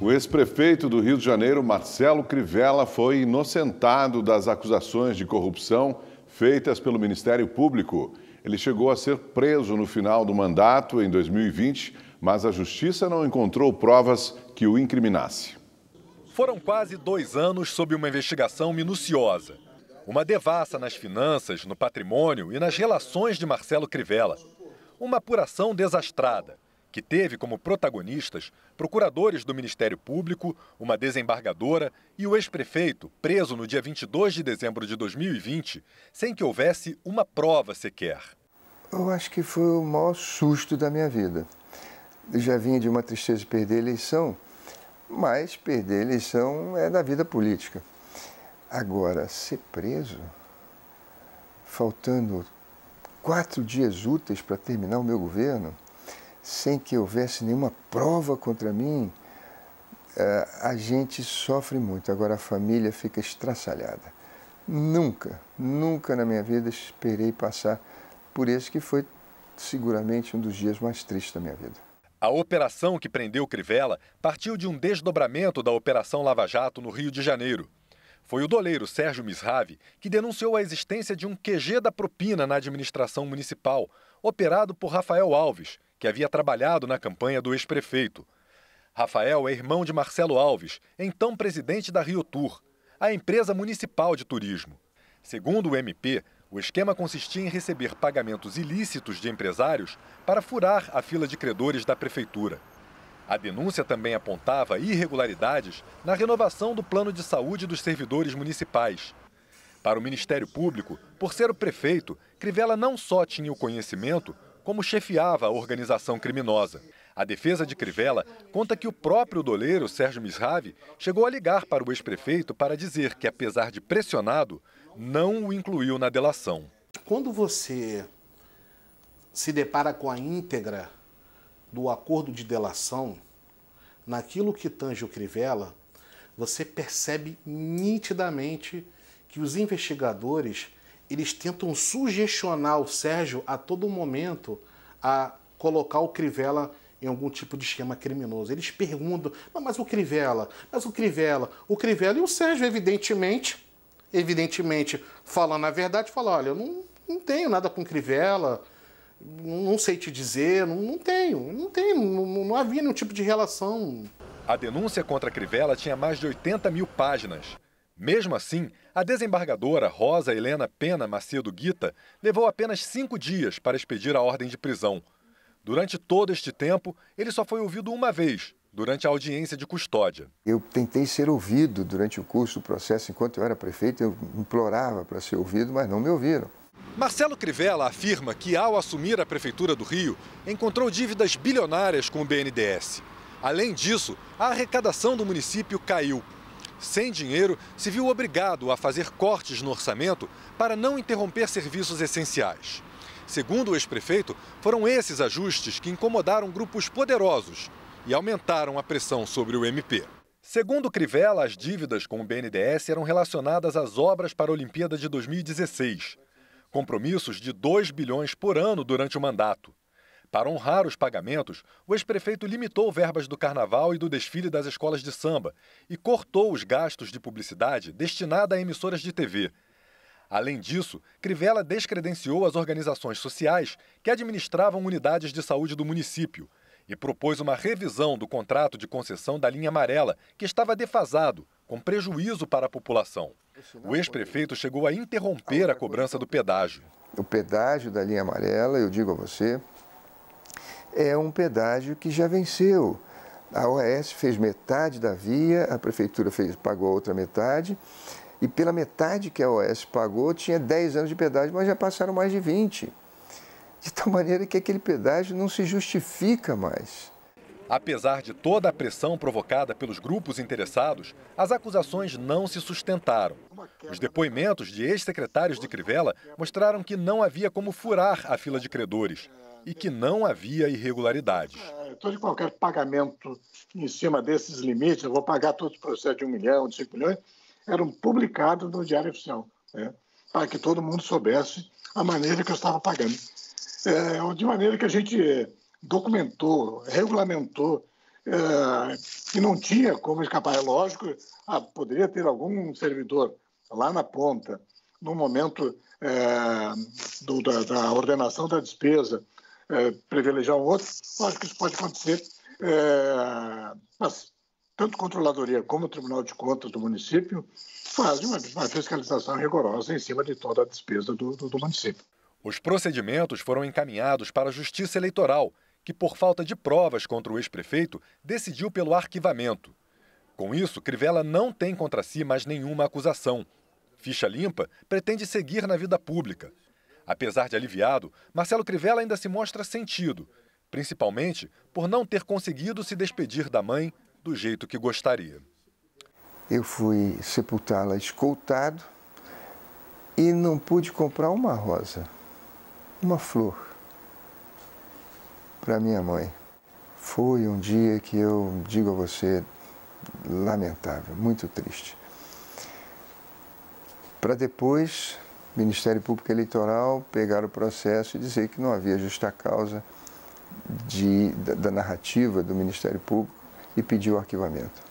O ex-prefeito do Rio de Janeiro, Marcelo Crivella, foi inocentado das acusações de corrupção feitas pelo Ministério Público. Ele chegou a ser preso no final do mandato, em 2020, mas a justiça não encontrou provas que o incriminasse. Foram quase dois anos sob uma investigação minuciosa. Uma devassa nas finanças, no patrimônio e nas relações de Marcelo Crivella. Uma apuração desastrada que teve como protagonistas procuradores do Ministério Público, uma desembargadora e o ex-prefeito, preso no dia 22 de dezembro de 2020, sem que houvesse uma prova sequer. Eu acho que foi o maior susto da minha vida. Eu já vinha de uma tristeza de perder a eleição, mas perder a eleição é da vida política. Agora, ser preso, faltando quatro dias úteis para terminar o meu governo, sem que houvesse nenhuma prova contra mim, é, a gente sofre muito. Agora a família fica estraçalhada. Nunca, nunca na minha vida esperei passar por esse que foi seguramente um dos dias mais tristes da minha vida. A operação que prendeu Crivella partiu de um desdobramento da Operação Lava Jato no Rio de Janeiro. Foi o doleiro Sérgio Misrave que denunciou a existência de um QG da propina na administração municipal, operado por Rafael Alves, que havia trabalhado na campanha do ex-prefeito. Rafael é irmão de Marcelo Alves, então presidente da Rio Tour, a empresa municipal de turismo. Segundo o MP, o esquema consistia em receber pagamentos ilícitos de empresários para furar a fila de credores da prefeitura. A denúncia também apontava irregularidades na renovação do plano de saúde dos servidores municipais. Para o Ministério Público, por ser o prefeito, Crivella não só tinha o conhecimento, como chefiava a organização criminosa. A defesa de Crivella conta que o próprio doleiro, Sérgio Misrave, chegou a ligar para o ex-prefeito para dizer que, apesar de pressionado, não o incluiu na delação. Quando você se depara com a íntegra do acordo de delação, naquilo que tange o Crivella, você percebe nitidamente que os investigadores eles tentam sugestionar o Sérgio a todo momento a colocar o Crivella em algum tipo de esquema criminoso. Eles perguntam, mas o Crivella, mas o Crivella, o Crivella e o Sérgio, evidentemente, evidentemente, falando a verdade, fala, olha, eu não, não tenho nada com Crivella, não, sei te dizer, não, não tenho, não tenho, não, não havia nenhum tipo de relação. A denúncia contra Crivella tinha mais de 80 mil páginas. Mesmo assim, a desembargadora Rosa Helena Pena Macedo Guita levou apenas cinco dias para expedir a ordem de prisão. Durante todo este tempo, ele só foi ouvido uma vez, durante a audiência de custódia. Eu tentei ser ouvido durante o curso do processo, enquanto eu era prefeito, eu implorava para ser ouvido, mas não me ouviram. Marcelo Crivella afirma que, ao assumir a Prefeitura do Rio, encontrou dívidas bilionárias com o BNDES. Além disso, a arrecadação do município caiu sem dinheiro, se viu obrigado a fazer cortes no orçamento para não interromper serviços essenciais. Segundo o ex-prefeito, foram esses ajustes que incomodaram grupos poderosos e aumentaram a pressão sobre o MP. Segundo Crivella, as dívidas com o BNDES eram relacionadas às obras para a Olimpíada de 2016, compromissos de 2 bilhões por ano durante o mandato. Para honrar os pagamentos, o ex-prefeito limitou verbas do carnaval e do desfile das escolas de samba e cortou os gastos de publicidade destinada a emissoras de TV. Além disso, Crivella descredenciou as organizações sociais que administravam unidades de saúde do município e propôs uma revisão do contrato de concessão da linha amarela, que estava defasado, com prejuízo para a população. O é ex-prefeito chegou a interromper ah, a cobrança do pedágio. O pedágio da linha amarela, eu digo a você, é um pedágio que já venceu. A OAS fez metade da via, a prefeitura fez, pagou a outra metade, e pela metade que a OAS pagou, tinha 10 anos de pedágio, mas já passaram mais de 20. De tal maneira que aquele pedágio não se justifica mais. Apesar de toda a pressão provocada pelos grupos interessados, as acusações não se sustentaram. Os depoimentos de ex-secretários de Crivella mostraram que não havia como furar a fila de credores e que não havia irregularidades. Todo é, e qualquer pagamento em cima desses limites, eu vou pagar todo o processo de um milhão, de cinco milhões, eram publicados no Diário Oficial, né? para que todo mundo soubesse a maneira que eu estava pagando. É, de maneira que a gente documentou, regulamentou é, que não tinha como escapar. É lógico, ah, poderia ter algum servidor lá na ponta, no momento é, do, da, da, ordenação da despesa, é, privilegiar um outro. Lógico que isso pode acontecer, é, mas tanto a Controladoria como o Tribunal de Contas do município fazem uma, uma fiscalização rigorosa em cima de toda a despesa do, do, do município. Os procedimentos foram encaminhados para a Justiça Eleitoral, que, por falta de provas contra o ex-prefeito, decidiu pelo arquivamento. Com isso, Crivella não tem contra si mais nenhuma acusação. Ficha limpa, pretende seguir na vida pública. Apesar de aliviado, Marcelo Crivella ainda se mostra sentido, principalmente por não ter conseguido se despedir da mãe do jeito que gostaria. Eu fui sepultá-la escoltado e não pude comprar uma rosa, uma flor para minha mãe. Foi um dia que eu digo a você lamentável, muito triste. Para depois, Ministério Público Eleitoral pegar o processo e dizer que não havia justa causa de, da, da narrativa do Ministério Público e pedir o arquivamento.